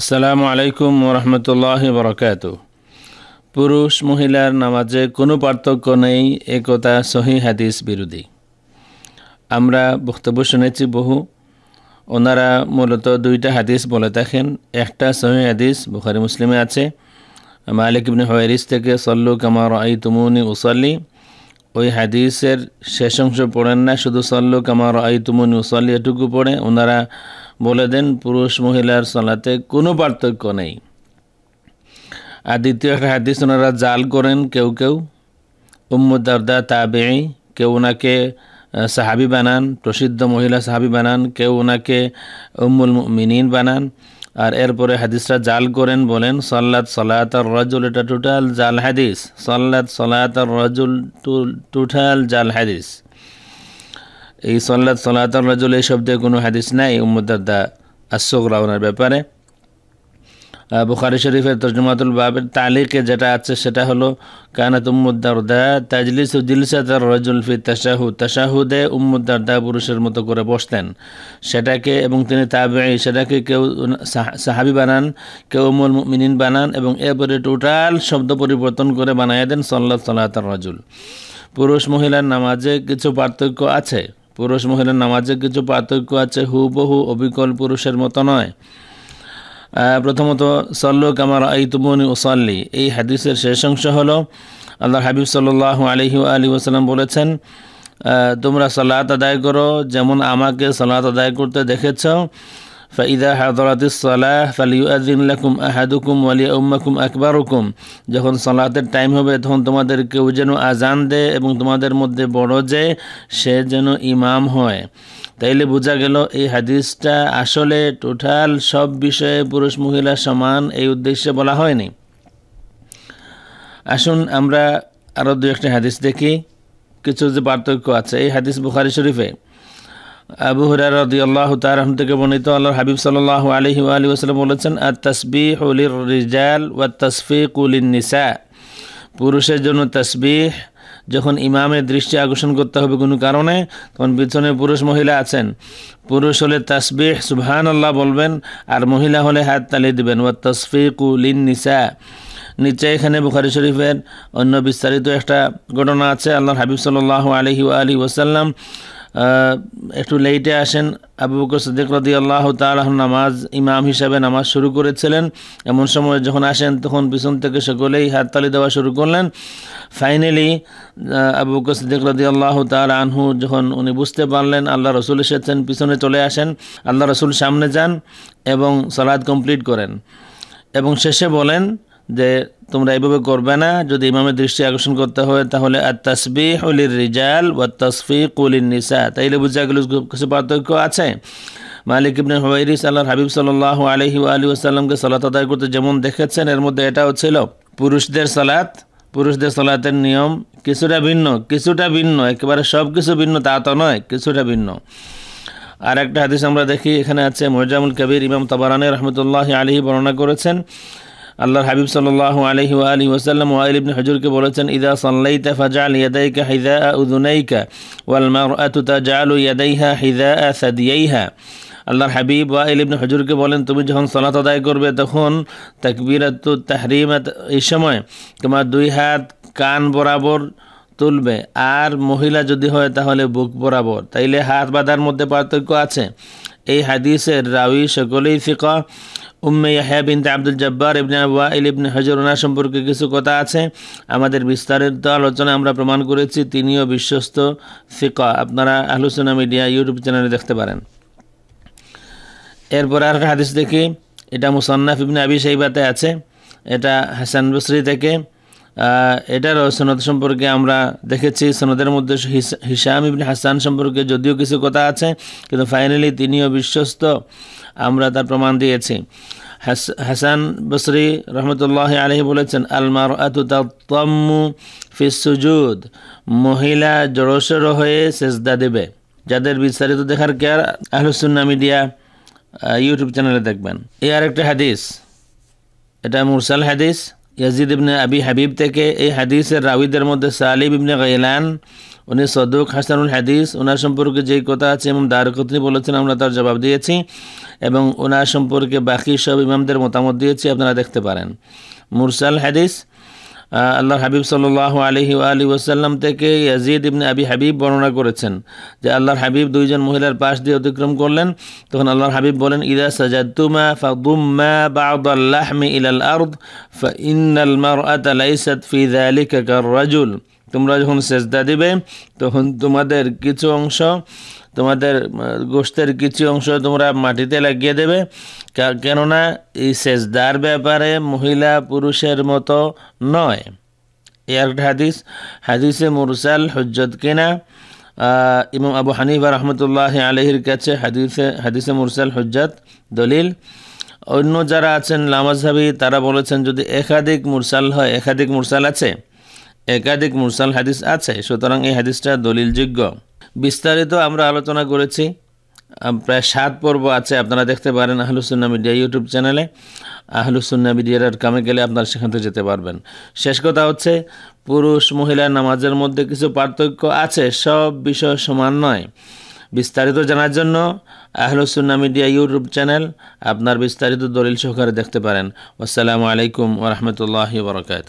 আসসালামু আলাইকুম রহমতুল্লাহ বরকাত পুরুষ মহিলার নামাজে কোনো পার্থক্য নেই একতা সহি হাদিস বিরোধী আমরা বক্তব্য শুনেছি বহু ওনারা মূলত দুইটা হাদিস বলে থাকেন একটা সহি হাদিস বুখারি মুসলিমে আছে মালিক ইবনে হয়েরিস থেকে সল্লু কামার আই তুমুনি উসল্লি ওই হাদিসের শেষ অংশ পড়েন না শুধু সল্লু কামার আই তুমুনি উসল্লি এটুকু পড়ে ওনারা বলে দেন পুরুষ মহিলার সলাতে কোনো পার্থক্য নেই আর দ্বিতীয় একটা হাদিস ওনারা জাল করেন কেউ কেউ তা তাবেই কেউ ওনাকে সাহাবি বানান প্রসিদ্ধ মহিলা সাহাবি বানান কেউ ওনাকে উম্মুল মিনিন বানান আর এরপরে হাদিসরা জাল করেন বলেন সল্লাদ সলাতার রজুল এটা টোটাল জাল হাদিস সল্লাদ সলাতার রজুল টোটাল জাল হাদিস এই সল্লাদ সলাত রাজুল এই শব্দে কোনো হাদিস নাই উম্মদারদা আশোক ওনার ব্যাপারে বুখারি শরীফের তর্জমাতুল বাবের তালিকে যেটা আছে সেটা হলো কানাত দা তাজলিস দিলসাদার রজুল ফি তাশাহু তাশাহুদে দা পুরুষের মতো করে বসতেন সেটাকে এবং তিনি তাবে সেটাকে কেউ সাহাবি বানান কেউ উমুল মিনিন বানান এবং এরপরে টোটাল শব্দ পরিবর্তন করে বানাইয়া দেন সল্লা সলাতার রজুল পুরুষ মহিলার নামাজে কিছু পার্থক্য আছে পুরুষ মহিলার নামাজে কিছু পার্থক্য আছে হুবহু অবিকল পুরুষের মতো নয় প্রথমত সল্লু কামার আইতুমনি ওসাল্লি এই হাদিসের শেষ অংশ হলো আল্লাহ হাবিব সাল্লাহ আলহি আলী ওসালাম বলেছেন তোমরা সালাত আদায় করো যেমন আমাকে সালাত আদায় করতে দেখেছ ফাইদা হাদরাতিসালাহ ফালিউদ্দিন লাকুম আহাদুকুম ওয়ালিয়া উম্মাকুম আকবরুকুম যখন সালাতের টাইম হবে তখন তোমাদের কেউ যেন আজান দেয় এবং তোমাদের মধ্যে বড় যে সে যেন ইমাম হয় তাইলে বোঝা গেল এই হাদিসটা আসলে টোটাল সব বিষয়ে পুরুষ মহিলা সমান এই উদ্দেশ্যে বলা হয়নি আসুন আমরা আরও দু একটা হাদিস দেখি কিছু যে পার্থক্য আছে এই হাদিস বুখারি শরীফে আবু হুরার রদি আল্লাহ তারহম থেকে বর্ণিত আল্লাহ হাবিব সাল্লাহ আলহি আলী আসসালাম বলেছেন আর তসবি হলির রিজাল ওয়া তসফি কুলিন নিসা পুরুষের জন্য তসবিহ যখন ইমামের দৃষ্টি আকর্ষণ করতে হবে কোনো কারণে তখন পিছনে পুরুষ মহিলা আছেন পুরুষ হলে তাসবিহ সুবহান আল্লাহ বলবেন আর মহিলা হলে হাত তালি দিবেন ওয়া কুলিন নিসা নিচে এখানে বুখারি শরীফের অন্য বিস্তারিত একটা ঘটনা আছে আল্লাহ হাবিব সাল্লাহ আলহি আলী ওসাল্লাম একটু লেটে আসেন আবু বকর সদ্দিক রদি আল্লাহ তালাহ নামাজ ইমাম হিসাবে নামাজ শুরু করেছিলেন এমন সময় যখন আসেন তখন পিছন থেকে সকলেই হাততালি দেওয়া শুরু করলেন ফাইনালি আবু বকর সদ্দিক রদি আল্লাহ তাল আনহু যখন উনি বুঝতে পারলেন আল্লাহ রসুল এসেছেন পিছনে চলে আসেন আল্লাহ রসুল সামনে যান এবং সালাদ কমপ্লিট করেন এবং শেষে বলেন যে তোমরা এইভাবে করবে না যদি ইমামের দৃষ্টি আকর্ষণ করতে হয় তাহলে আর তসবি হলির রিজাল ও তসফি কুলির নিসা তাইলে বুঝা গেল কিছু পার্থক্য আছে মালিক ইবনে হুয়াইরিস আল্লাহ হাবিব সাল্লাহ আলহি আলী আসসালামকে সালাত আদায় করতে যেমন দেখেছেন এর মধ্যে এটাও ছিল পুরুষদের সালাত পুরুষদের সালাতের নিয়ম কিছুটা ভিন্ন কিছুটা ভিন্ন একেবারে সব কিছু ভিন্ন তা তো নয় কিছুটা ভিন্ন আর একটা হাদিস আমরা দেখি এখানে আছে মোজামুল কবির ইমাম তাবারানে রহমতুল্লাহ আলহি বর্ণনা করেছেন আল্লাহর হাবিব সাল্লাহ আলহি আলী ওসাল্লাম ওয়াইল ইবনে হজুরকে বলেছেন ইদা সাল্লাইতে ফাজাল ইয়াদাইকা হিজা উদুনাইকা ওয়াল মারআতু তাজালু ইয়াদাইহা হিজা সাদিয়াইহা আল্লাহর হাবিব বা ইবনে হজুরকে বলেন তুমি যখন সলাত আদায় করবে তখন তাকবিরাত তাহরিমাত এই সময় তোমার দুই হাত কান বরাবর তুলবে আর মহিলা যদি হয় তাহলে বুক বরাবর তাইলে হাত বাঁধার মধ্যে পার্থক্য আছে এই হাদিসের রাউি সকলেই ফিকা উম্মে ইয়াহিয়া বিনতে আব্দুল জব্বার ইবনে ওয়াইল ইবনে হজর উনার সম্পর্কে কিছু কথা আছে আমাদের বিস্তারিত আলোচনা আমরা প্রমাণ করেছি তিনিও বিশ্বস্ত ফিকা আপনারা আলোচনা মিডিয়া ইউটিউব চ্যানেলে দেখতে পারেন এরপর আর হাদিস দেখি এটা মুসান্নাফ ইবনে আবি সাইবাতে আছে এটা হাসান বসরি থেকে এটার সনদ সম্পর্কে আমরা দেখেছি সনদের মধ্যে হিসাম ইবনে হাসান সম্পর্কে যদিও কিছু কথা আছে কিন্তু ফাইনালি তিনিও বিশ্বস্ত আমরা তার প্রমাণ দিয়েছি হাসান বসরি রহমতুল্লাহ আলহি বলেছেন আলমার আতু ফিসুজুদ মহিলা জড়সড় হয়ে সেজদা দেবে যাদের বিস্তারিত দেখার কেয়ার আহলুসুন্না মিডিয়া ইউটিউব চ্যানেলে দেখবেন এ আর একটা হাদিস এটা মুরসাল হাদিস ইয়াজিদ ইবনে আবি হাবিব থেকে এই হাদিসের রাবিদের মধ্যে সালিব ইবনে গাইলান উনি সদুক হাসানুল হাদিস ওনার সম্পর্কে যেই কথা আছে এবং দারকতনি বলেছেন আমরা তার জবাব দিয়েছি এবং ওনার সম্পর্কে বাকি সব ইমামদের মতামত দিয়েছি আপনারা দেখতে পারেন মুরসাল হাদিস আল্লাহ হাবিব সাল্লাহ আলহি আলী ওসাল্লাম থেকে ইয়াজিদ ইবনে আবি হাবিব বর্ণনা করেছেন যে আল্লাহর হাবিব দুইজন মহিলার পাশ দিয়ে অতিক্রম করলেন তখন আল্লাহর হাবিব বলেন ইদা সাজাদুমা ফাদুম্মা বাউদাল্লাহমি ইলাল আর্দ ফা ইন্নাল মার আতালাইসাত ফিদ আলিকা রাজুল তোমরা যখন সেজদা দিবে তখন তোমাদের কিছু অংশ তোমাদের গোষ্ঠের কিছু অংশ তোমরা মাটিতে লাগিয়ে দেবে কেননা এই সেজদার ব্যাপারে মহিলা পুরুষের মতো নয় এর হাদিস হাদিসে মুরসাল হজ্জত কিনা ইমাম আবু হানিফা রহমতুল্লাহ আলহির কাছে হাদিসে হাদিসে মুরসাল হজ্জাত দলিল অন্য যারা আছেন লামাজহাবি তারা বলেছেন যদি একাধিক মুরসাল হয় একাধিক মুরসাল আছে একাধিক মুরসাল হাদিস আছে সুতরাং এই হাদিসটা দলিলযোগ্য বিস্তারিত আমরা আলোচনা করেছি প্রায় সাত পর্ব আছে আপনারা দেখতে পারেন আহলুসুন্না মিডিয়া ইউটিউব চ্যানেলে আহলুসুন্না মিডিয়া ডট কমে গেলে আপনারা সেখান থেকে যেতে পারবেন শেষ কথা হচ্ছে পুরুষ মহিলা নামাজের মধ্যে কিছু পার্থক্য আছে সব বিষয় সমান নয় বিস্তারিত জানার জন্য আহলুসুন্না মিডিয়া ইউটিউব চ্যানেল আপনার বিস্তারিত দলিল সহকারে দেখতে পারেন আসসালামু আলাইকুম ওরহমতুল্লাহ বরকাত